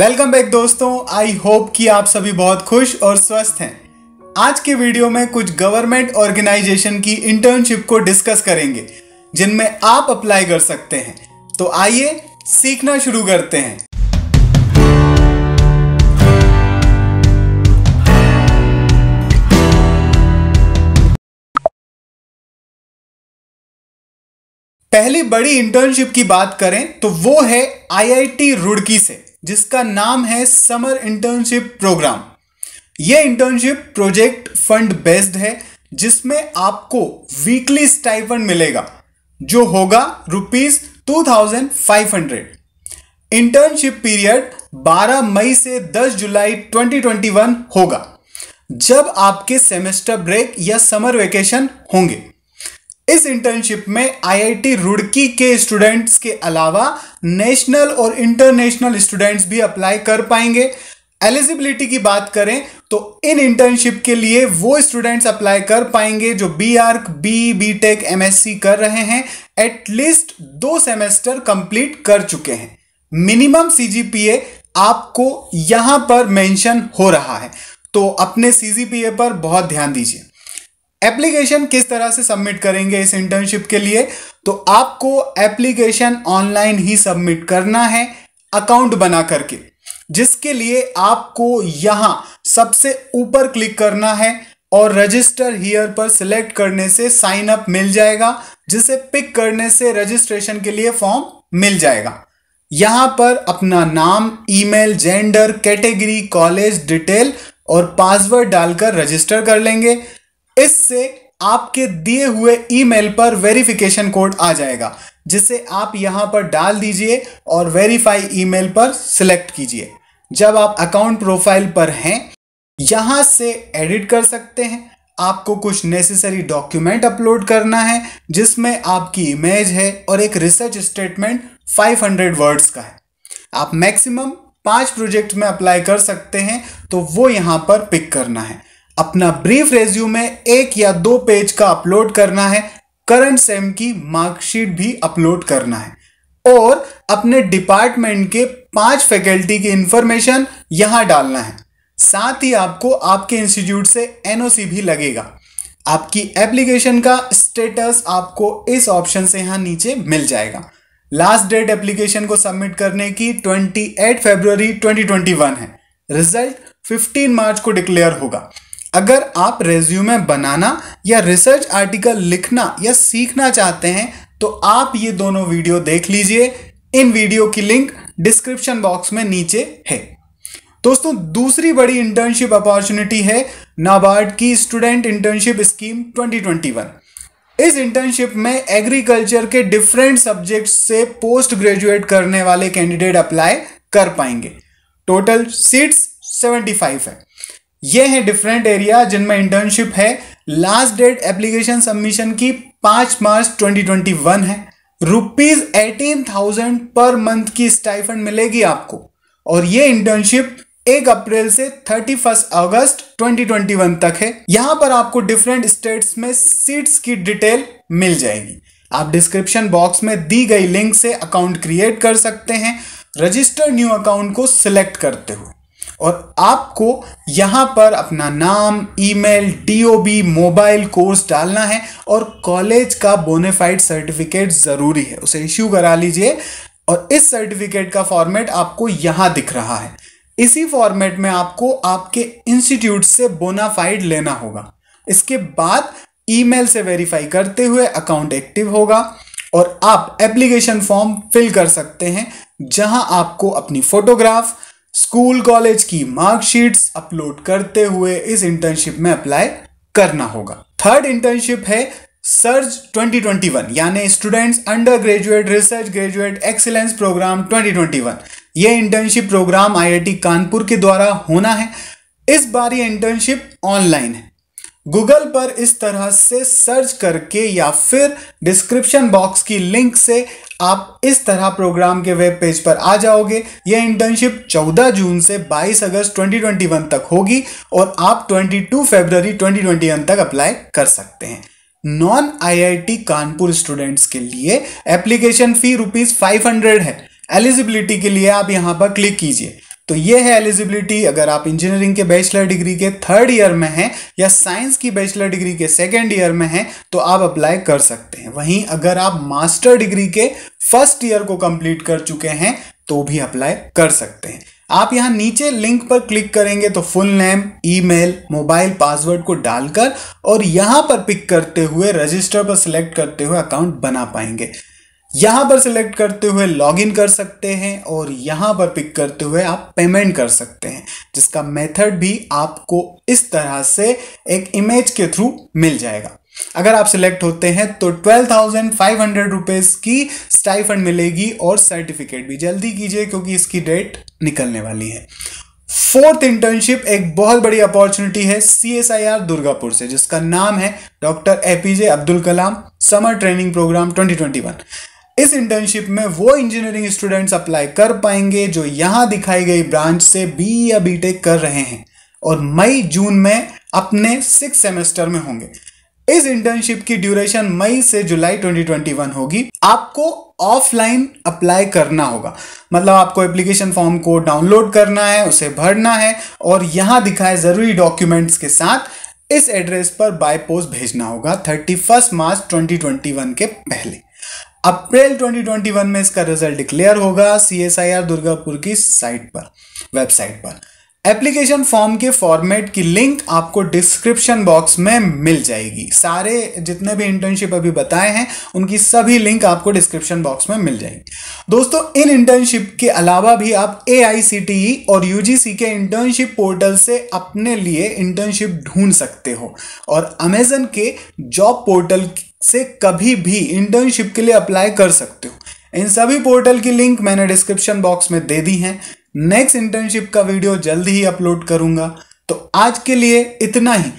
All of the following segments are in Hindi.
वेलकम बैक दोस्तों आई होप कि आप सभी बहुत खुश और स्वस्थ हैं आज के वीडियो में कुछ गवर्नमेंट ऑर्गेनाइजेशन की इंटर्नशिप को डिस्कस करेंगे जिनमें आप अप्लाई कर सकते हैं तो आइए सीखना शुरू करते हैं पहली बड़ी इंटर्नशिप की बात करें तो वो है आईआईटी रुड़की से जिसका नाम है समर इंटर्नशिप प्रोग्राम ये इंटर्नशिप प्रोजेक्ट फंड बेस्ड है जिसमें आपको वीकली स्टाइफंड मिलेगा जो होगा rupees two thousand five hundred internship period 12 मई से 10 जुलाई 2021 होगा जब आपके सेमेस्टर ब्रेक या समर वेकेशन होंगे इस इंटर्नशिप में आईआईटी रुड़की के स्टूडेंट्स के अलावा नेशनल और इंटरनेशनल स्टूडेंट्स भी अप्लाई कर पाएंगे एलिजिबिलिटी की बात करें तो इन इंटर्नशिप के लिए वो स्टूडेंट्स अप्लाई कर पाएंगे जो B arch B B tech M कर रहे हैं एटलीस्ट दो सेमेस्टर कंप्लीट कर चुके हैं मिनिमम सीजीपीए आपको यहां पर मेंशन हो रहा है तो अपने सीजीपीए पर बहुत ध्यान दीजिए एप्लीकेशन किस तरह से सबमिट करेंगे इस इंटर्नशिप के लिए तो आपको एप्लीकेशन ऑनलाइन ही सबमिट करना है अकाउंट बना करके जिसके लिए आपको यहां सबसे ऊपर क्लिक करना है और रजिस्टर हियर पर सिलेक्ट करने से साइन अप मिल जाएगा जिसे पिक करने से रजिस्ट्रेशन के लिए फॉर्म मिल जाएगा यहां पर अपना नाम email gender category college detail और पासवर्ड डालकर रजिस्टर कर लेंगे इससे आपके दिए हुए ईमेल पर वेरिफिकेशन कोड आ जाएगा जिसे आप यहां पर डाल दीजिए और वेरीफाई ईमेल पर सिलेक्ट कीजिए जब आप अकाउंट प्रोफाइल पर हैं यहां से एडिट कर सकते हैं आपको कुछ नेसेसरी डॉक्यूमेंट अपलोड करना है जिसमें आपकी इमेज है और एक रिसर्च स्टेटमेंट 500 वर्ड्स का है आप मैक्सिमम पांच प्रोजेक्ट में अप्लाई कर सकते हैं तो वो यहां पर पिक करना है अपना ब्रीफ में एक या दो पेज का अपलोड करना है करंट सेम की मार्कशीट भी अपलोड करना है और अपने डिपार्टमेंट के पांच फैकल्टी की इंफॉर्मेशन यहां डालना है साथ ही आपको आपके इंस्टीट्यूट से एनओसी भी लगेगा आपकी एप्लीकेशन का स्टेटस आपको इस ऑप्शन से यहां नीचे मिल जाएगा लास्ट डेट एप्लीकेशन को सबमिट करने की 28 फरवरी 2021 है रिजल्ट 15 मार्च को डिक्लेयर होगा अगर आप रेज्यूमे बनाना या रिसर्च आर्टिकल लिखना या सीखना चाहते हैं तो आप ये दोनों वीडियो देख लीजिए इन वीडियो की लिंक डिस्क्रिप्शन बॉक्स में नीचे है दोस्तों दूसरी बड़ी इंटर्नशिप अपॉर्चुनिटी है नाबार्ड की स्टूडेंट इंटर्नशिप स्कीम 2021 इस इंटर्नशिप में एग्रीकल्चर के डिफरेंट सब्जेक्ट से पोस्ट ग्रेजुएट करने वाले कैंडिडेट अप्लाई कर पाएंगे टोटल सीट्स 75 है ये है डिफरेंट एरिया जिनमें इंटर्नशिप है लास्ट डेट एप्लीकेशन सबमिशन की पांच मार्च 2021 है rupees eighteen thousand per month की स्टाइफंड मिलेगी आपको और ये इंटर्नशिप एक अप्रैल से 31 अगस्त 2021 तक है यहां पर आपको डिफरेंट स्टेट्स में सीट्स की डिटेल मिल जाएगी आप डिस्क्रिप्शन बॉक्स में दी गई लिंक से अकाउंट क्रिएट कर सकते हैं रजिस्टर न्यू अकाउंट को सिलेक्ट करते हुए और आपको यहाँ पर अपना नाम ईमेल टीओबी मोबाइल कोर्स डालना है और कॉलेज का बोनेफाइड सर्टिफिकेट ज़रूरी है उसे इश्यू करा लीजिए और इस सर्टिफिकेट का फॉर्मेट आपको यहाँ दिख रहा है इसी फॉर्मेट में आपको आपके इंस्टीट्यूट से बोनाफाइड लेना होगा इसके बाद ईमेल से वेरीफाई करते हुए अकाउंट एक्टिव होगा और आप एप्लीकेशन फॉर्म फिल कर सकते हैं जहां आपको अपनी फोटोग्राफ स्कूल कॉलेज की मार्कशीट्स अपलोड करते हुए इस इंटर्नशिप में अप्लाई करना होगा थर्ड इंटर्नशिप है सर्ज 2021 यानी students under graduate research graduate excellence programme 2021 ये इंटर्नशिप प्रोग्राम आईआईटी कानपुर के द्वारा होना है इस बार ये इंटर्नशिप ऑनलाइन है गूगल पर इस तरह से सर्च करके या फिर डिस्क्रिप्शन बॉक्स की लिंक से आप इस तरह प्रोग्राम के वेब पेज पर आ जाओगे यह इंटर्नशिप 14 जून से 22 अगस्त 2021 तक होगी और आप 22 फरवरी 2021 तक अप्लाई कर सकते हैं नॉन आईआईटी कानपुर स्टूडेंट्स के लिए एप्लीकेशन फी रुपीज फाइव है एलिजिबिलिटी के लिए आप यहां पर क्लिक कीजिए तो ये है एलिजिबिलिटी अगर आप इंजीनियरिंग के बैचलर डिग्री के थर्ड ईयर में हैं या साइंस की बैचलर डिग्री के सेकेंड ईयर में हैं तो आप अप्लाई कर सकते हैं वहीं अगर आप मास्टर डिग्री के फर्स्ट ईयर को कंप्लीट कर चुके हैं तो भी अप्लाई कर सकते हैं आप यहां नीचे लिंक पर क्लिक करेंगे तो full name email, mobile password को डालकर और यहां पर पिक करते हुए रजिस्टर पर सिलेक्ट करते हुए अकाउंट बना पाएंगे यहां पर सिलेक्ट करते हुए लॉगिन कर सकते हैं और यहां पर पिक करते हुए आप पेमेंट कर सकते हैं जिसका मेथड भी आपको इस तरह से एक इमेज के थ्रू मिल जाएगा अगर आप सिलेक्ट होते हैं तो twelve thousand five hundred rupees की स्टाइफंड मिलेगी और सर्टिफिकेट भी जल्दी कीजिए क्योंकि इसकी डेट निकलने वाली है फोर्थ इंटर्नशिप एक बहुत बड़ी अपॉर्चुनिटी है C S I R Durgapur से जिसका नाम है doctor A P J Abdul Kalam summer training programme 2021 इस इंटर्नशिप में वो इंजीनियरिंग स्टूडेंट्स अप्लाई कर पाएंगे जो यहां दिखाई गई ब्रांच से बी या टेक कर रहे हैं और मई जून में अपने सिक्स सेमेस्टर में होंगे इस इंटर्नशिप की ड्यूरेशन मई से जुलाई 2021 होगी आपको ऑफलाइन अप्लाई करना होगा मतलब आपको एप्लीकेशन फॉर्म को डाउनलोड करना है उसे भरना है और यहां दिखाए ज़रूरी डॉक्यूमेंट्स के साथ इस एड्रेस पर बाय पोस्ट भेजना होगा 31 मार्च 2021 के पहले अप्रैल 2021 में इसका रिजल्ट डिक्लेयर होगा आर दुर्गापुर की साइट पर वेबसाइट पर एप्लीकेशन फॉर्म के फॉर्मेट की लिंक आपको डिस्क्रिप्शन बॉक्स में मिल जाएगी सारे जितने भी इंटर्नशिप अभी बताए हैं उनकी सभी लिंक आपको डिस्क्रिप्शन बॉक्स में मिल जाएगी दोस्तों इन इंटर्नशिप के अलावा भी आप ए e और यू के इंटर्नशिप पोर्टल से अपने लिए इंटर्नशिप ढूंढ सकते हो और अमेजन के जॉब पोर्टल से कभी भी इंटर्नशिप के लिए अप्लाई कर सकते हो इन सभी पोर्टल की लिंक मैंने डिस्क्रिप्शन बॉक्स में दे दी हैं नेक्स्ट इंटर्नशिप का वीडियो जल्द ही अपलोड करूंगा तो आज के लिए इतना ही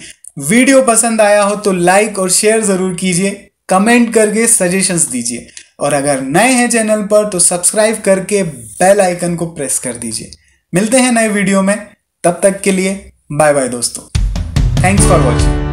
वीडियो पसंद आया हो तो लाइक और शेयर ज़रूर कीजिए कमेंट करके सजेशंस दीजिए और अगर नए हैं चैनल पर तो सब्सक्राइब करके बेल आइकन को प्रेस कर दीजिए मिलते हैं नए वीडियो में तब तक के लिए बाय बाय दोस्तों थैंक्स फॉर वॉचिंग